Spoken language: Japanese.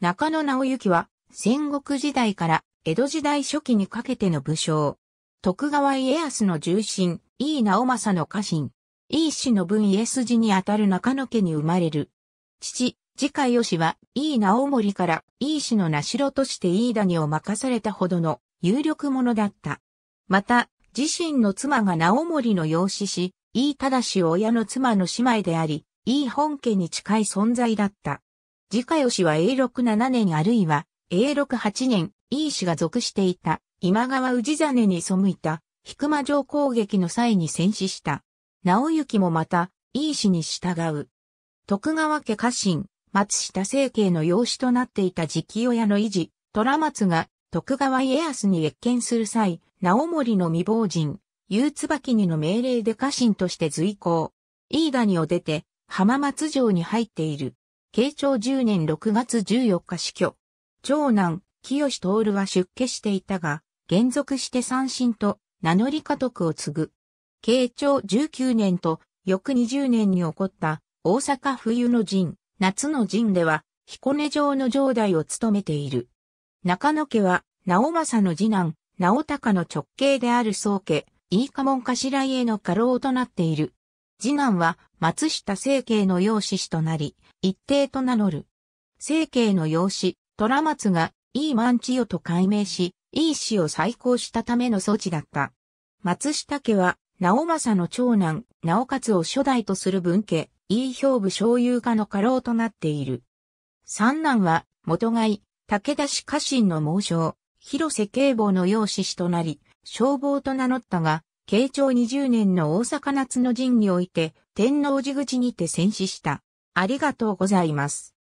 中野直之は、戦国時代から江戸時代初期にかけての武将。徳川家康の重臣、井伊直政の家臣。井伊氏の分家筋にあたる中野家に生まれる。父、次回義は、井伊直盛から井伊氏の名城として井伊谷を任されたほどの有力者だった。また、自身の妻が直盛の養子し、井伊忠を親の妻の姉妹であり、井伊本家に近い存在だった。自家吉は A67 年あるいは A68 年、い氏が属していた今川氏真に背いた、引間城攻撃の際に戦死した。直行もまた、い氏に従う。徳川家家臣、松下政経の養子となっていた直親の維持、虎松が徳川家康に越見する際、直盛の未亡人、夕椿にの命令で家臣として随行。飯谷を出て、浜松城に入っている。慶長10年6月14日死去。長男、清徹は出家していたが、現続して三親と名乗り家督を継ぐ。慶長19年と翌20年に起こった大阪冬の陣、夏の陣では彦根城の城代を務めている。中野家は直政の次男、直隆の直系である宗家、飯家門頭家の家老となっている。次男は松下政慶の養子師となり、一定と名乗る。政慶の養子、虎松が、いい万千代と改名し、いい氏を再興したための措置だった。松下家は、直政の長男、直勝を初代とする文家、いい兵部商遊家の家老となっている。三男は、元貝、武田氏家臣の猛将、広瀬警防の養子師となり、消防と名乗ったが、慶長20年の大阪夏の陣において、天王寺口にて戦死した。ありがとうございます。